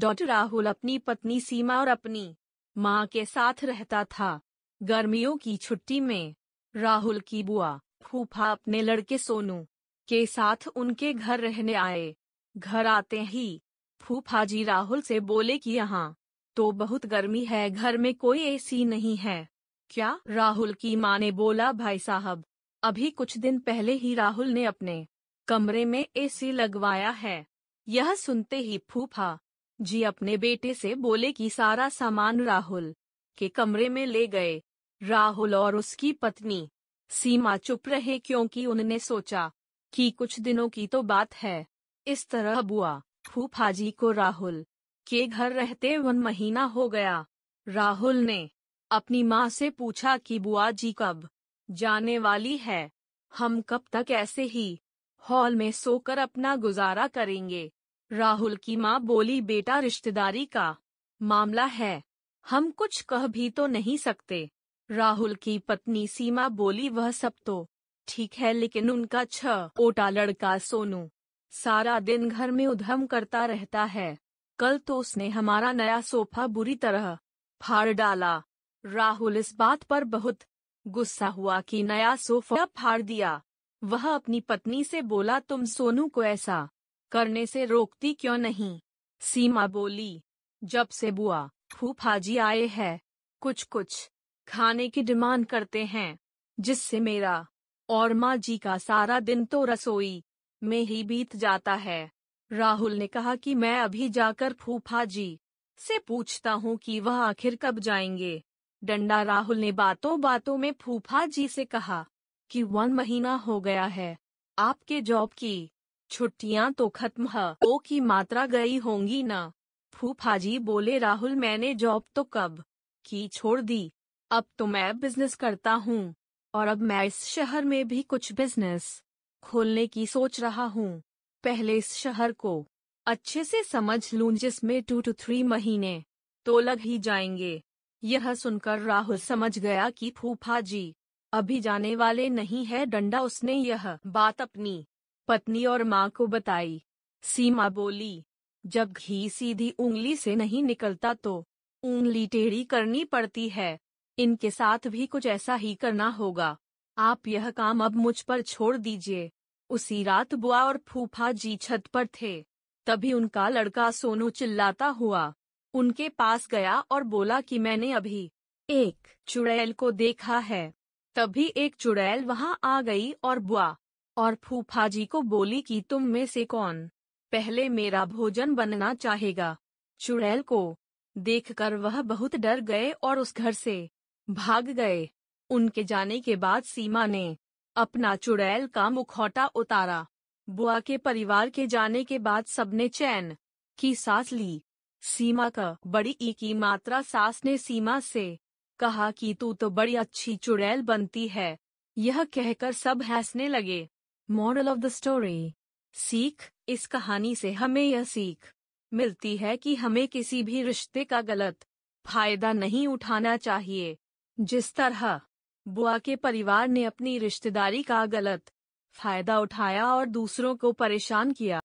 daughter Rahul अपनी पत्नी सीमा और अपनी माँ के साथ रहता था गर्मियों की छुट्टी में राहुल की बुआ फूफा अपने लड़के सोनू के साथ उनके घर रहने आए घर आते ही फूफा जी राहुल से बोले कि यहाँ तो बहुत गर्मी है घर में कोई एसी नहीं है क्या राहुल की माँ ने बोला भाई साहब अभी कुछ दिन पहले ही राहुल ने अपने कमरे में एसी लगवाया है यह सुनते ही फूफा जी अपने बेटे से बोले कि सारा सामान राहुल के कमरे में ले गए राहुल और उसकी पत्नी सीमा चुप रहे क्योंकि उनने सोचा कि कुछ दिनों की तो बात है इस तरह बुआ फूफाजी को राहुल के घर रहते वन महीना हो गया राहुल ने अपनी माँ से पूछा कि बुआ जी कब जाने वाली है हम कब तक ऐसे ही हॉल में सोकर अपना गुजारा करेंगे राहुल की माँ बोली बेटा रिश्तेदारी का मामला है हम कुछ कह भी तो नहीं सकते राहुल की पत्नी सीमा बोली वह सब तो ठीक है लेकिन उनका छह ओटा लड़का सोनू सारा दिन घर में उधम करता रहता है कल तो उसने हमारा नया सोफा बुरी तरह फाड़ डाला राहुल इस बात पर बहुत गुस्सा हुआ कि नया सोफा फाड़ दिया वह अपनी पत्नी से बोला तुम सोनू को ऐसा करने से रोकती क्यों नहीं सीमा बोली जब से बुआ फूफाजी आए हैं कुछ कुछ खाने की डिमांड करते हैं जिससे मेरा और माँ जी का सारा दिन तो रसोई में ही बीत जाता है राहुल ने कहा कि मैं अभी जाकर फूफा जी से पूछता हूँ कि वह आखिर कब जाएंगे डंडा राहुल ने बातों बातों में फूफा जी से कहा कि वन महीना हो गया है आपके जॉब की छुट्टियां तो खत्म है ओ की मात्रा गई होंगी ना जी बोले राहुल मैंने जॉब तो कब की छोड़ दी अब तो मैं बिजनेस करता हूँ और अब मैं इस शहर में भी कुछ बिजनेस खोलने की सोच रहा हूँ पहले इस शहर को अच्छे से समझ लूँ जिसमें टू टू थ्री महीने तो लग ही जाएंगे यह सुनकर राहुल समझ गया कि फूफा जी अभी जाने वाले नहीं है डंडा उसने यह बात अपनी पत्नी और माँ को बताई सीमा बोली जब घी सीधी उंगली से नहीं निकलता तो उंगली टेढ़ी करनी पड़ती है इनके साथ भी कुछ ऐसा ही करना होगा आप यह काम अब मुझ पर छोड़ दीजिए उसी रात बुआ और फूफा जी छत पर थे तभी उनका लड़का सोनू चिल्लाता हुआ उनके पास गया और बोला कि मैंने अभी एक चुड़ैल को देखा है तभी एक चुड़ैल वहां आ गई और बुआ और फूफा जी को बोली कि तुम में से कौन पहले मेरा भोजन बनना चाहेगा चुड़ैल को देखकर वह बहुत डर गए और उस घर से भाग गए उनके जाने के बाद सीमा ने अपना चुड़ैल का मुखौटा उतारा बुआ के परिवार के जाने के बाद सबने चैन की सांस ली सीमा का बड़ी ई की मात्रा सास ने सीमा से कहा कि तू तो बड़ी अच्छी चुड़ैल बनती है यह कहकर सब हंसने लगे मॉरल ऑफ द स्टोरी सीख इस कहानी से हमें यह सीख मिलती है कि हमें किसी भी रिश्ते का गलत फायदा नहीं उठाना चाहिए जिस तरह बुआ के परिवार ने अपनी रिश्तेदारी का गलत फायदा उठाया और दूसरों को परेशान किया